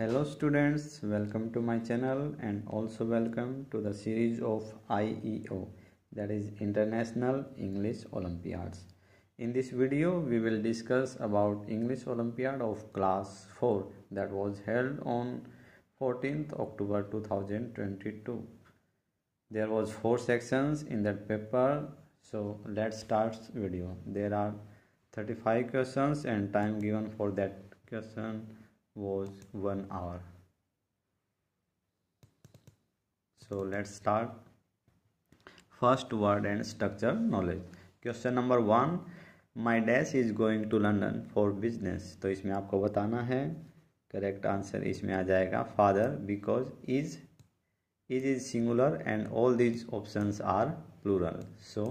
hello students welcome to my channel and also welcome to the series of IEO that is International English Olympiads in this video we will discuss about English Olympiad of class 4 that was held on 14th October 2022 there was four sections in that paper so let's start video there are 35 questions and time given for that question was one hour so let's start first word and structure knowledge question number one my dash is going to London for business तो इसमें आपको बताना है correct answer इसमें आ जाएगा father because is is is singular and all these options are plural so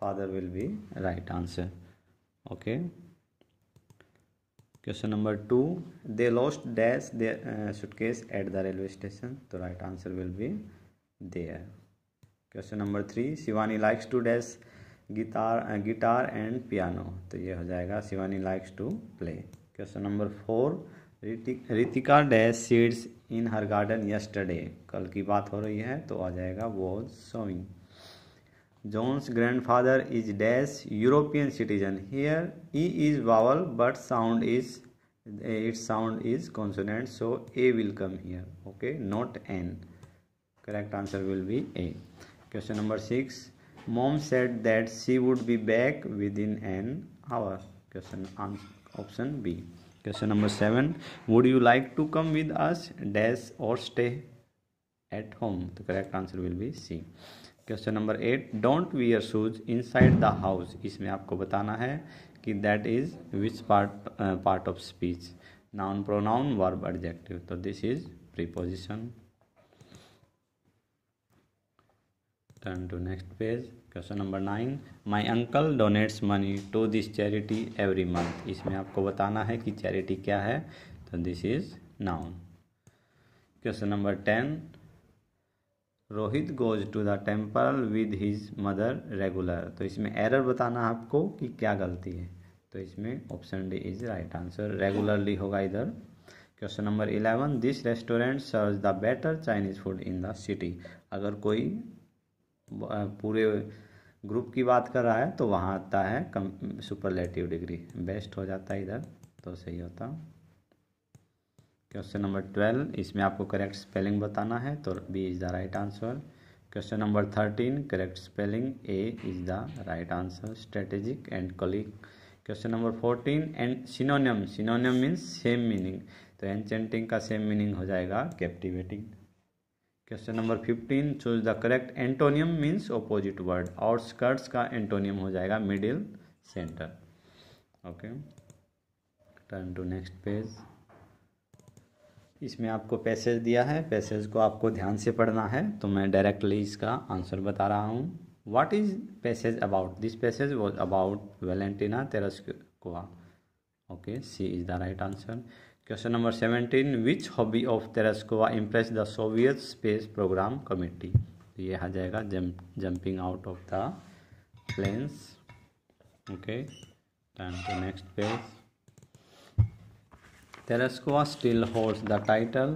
father will be right answer okay question number two they lost dash their suitcase at the railway station तो right answer will be their question number three Shivani likes to dash guitar guitar and piano तो ये हो जाएगा Shivani likes to play question number four Ritika dash seeds in her garden yesterday कल की बात हो रही है तो आ जाएगा was sowing John's grandfather is dash European citizen. Here E is vowel but sound is eh, its sound is consonant so A will come here okay not N. Correct answer will be A. Question number 6. Mom said that she would be back within an hour. Question option B. Question number 7. Would you like to come with us dash or stay? At home तो correct answer will be C question number eight don't wear shoes inside the house इसमें आपको बताना है कि that is which part part of speech noun pronoun verb adjective तो this is preposition turn to next page question number nine my uncle donates money to this charity every month इसमें आपको बताना है कि चैरिटी क्या है तो this is noun question number ten Rohit goes to the temple with his mother regular तो इसमें एरर बताना आपको कि क्या गलती है तो इसमें option D is right answer regularly होगा इधर question number eleven this restaurant serve the better Chinese food in the city अगर कोई पूरे ग्रुप की बात कर रहा है तो वहाँ आता है कम सुपरलेटिव डिग्री बेस्ट हो जाता है इधर तो सही होता क्वेश्चन नंबर ट्वेल्व इसमें आपको करेक्ट स्पेलिंग बताना है तो B is the right answer question number thirteen correct spelling A is the right answer strategic and click question number fourteen and synonym synonym means same meaning तो enchanting का same meaning हो जाएगा captivating question number fifteen choose the correct antonym means opposite word outskirts का antonym हो जाएगा middle centre okay turn to next page इसमें आपको passage दिया है पैसेज को आपको ध्यान से पढ़ना है तो मैं डायरेक्टली इसका आंसर बता रहा हूँ what is passage about this passage was about Valentina Tereskova okay C is the right answer question number seventeen which hobby of Tereskova impress the Soviet space programme committee तो ये आ जाएगा jump jumping out of the planes okay time to next page Tereskova still holds the title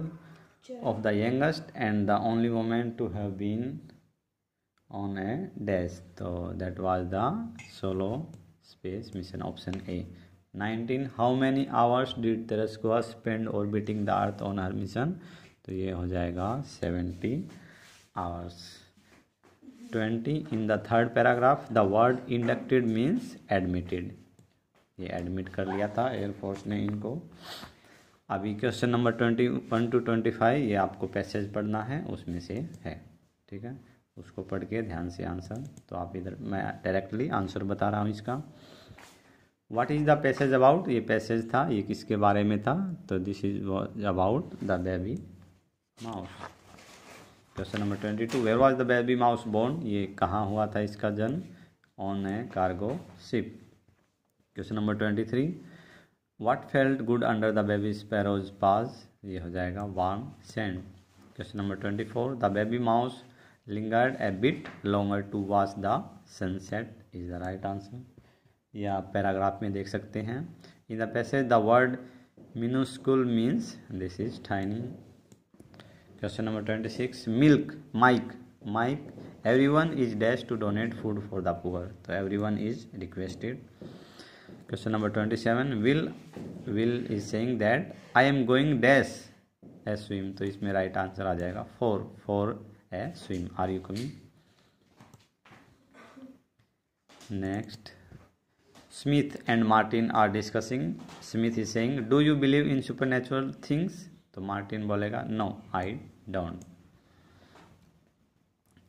of the youngest and the only woman to have been on a dash. So that was the solo space mission option A. 19. How many hours did Tereskova spend orbiting the Earth on her mission? So this will be 70 hours. 20. In the third paragraph, the word inducted means admitted. ये admit कर लिया था air force ने इनको अभी question number twenty one two twenty five ये आपको passage पढ़ना है उसमें से है ठीक है उसको पढ़ के ध्यान से आंसर तो आप इधर मैं डायरेक्टली आंसर बता रहा हूँ इसका what is the passage about ये पैसेज था ये किसके बारे में था तो this is about the baby mouse question number twenty two where was the baby mouse born ये कहाँ हुआ था इसका जन्म on a cargo ship question number twenty three what felt good under the baby sparrows paws ये हो जाएगा warm sand question number twenty four the baby mouse lingered A bit longer to watch the sunset is the right answer ये आप paragraph में देख सकते हैं in the passage the word minuscule means this is tiny question number twenty six milk Mike Mike everyone is dash to donate food for the poor तो everyone is requested question number 27 will will is saying that i am going dash a swim तो इसमें right answer आ जाएगा four four a swim are you coming next Smith and Martin are discussing Smith is saying do you believe in supernatural things तो Martin बोलेगा no I don't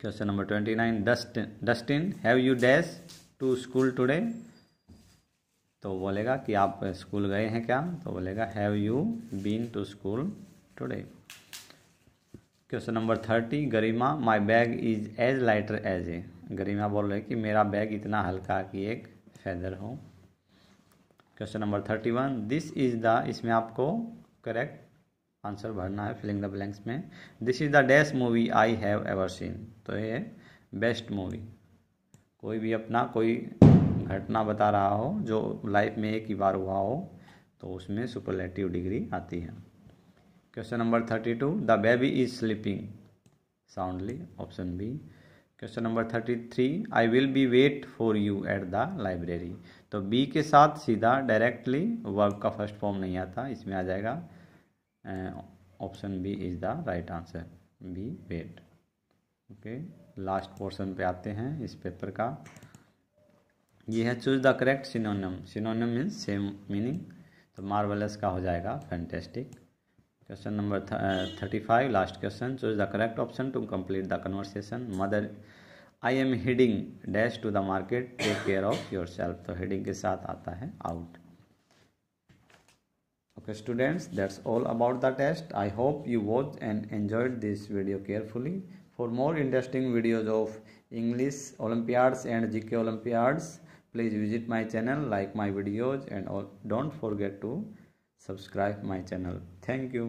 question number twenty nine dust Dustin have you dash to school today तो बोलेगा कि आप school गए हैं क्या तो बोलेगा have you been to school today question number thirty Garima my bag is as lighter as a Garima बोल रहे कि मेरा बैग इतना हल्का कि एक फैदर हो question number thirty one this is the इसमें आपको करेक्ट आंसर भरना है फिलिंग द ब्लैंक्स में this is the dash movie I have ever seen तो ये बेस्ट मूवी कोई भी अपना कोई घटना बता रहा हो जो लाइफ में एक ही बार हुआ हो तो उसमें सुपरलेटिव डिग्री आती है question number thirty two the baby is sleeping soundly option B question number thirty three I will be wait for you at the library तो बी के साथ सीधा डायरेक्टली वर्ब का फर्स्ट फॉर्म नहीं आता इसमें आ जाएगा option B is the right answer B wait okay last portion पे आते हैं इस पेपर का ये है choose the correct synonym synonym mean same meaning तो मार्वलस का हो जाएगा fantastic question number thirty five last question choose the correct option to complete the conversation mother I am heading dash to the market take care of yourself तो heading के साथ आता है out okay students that's all about the test I hope you watch and enjoyed this video carefully for more interesting videos of English Olympiads and G K Olympiads please visit my channel like my videos and don't forget to subscribe my channel thank you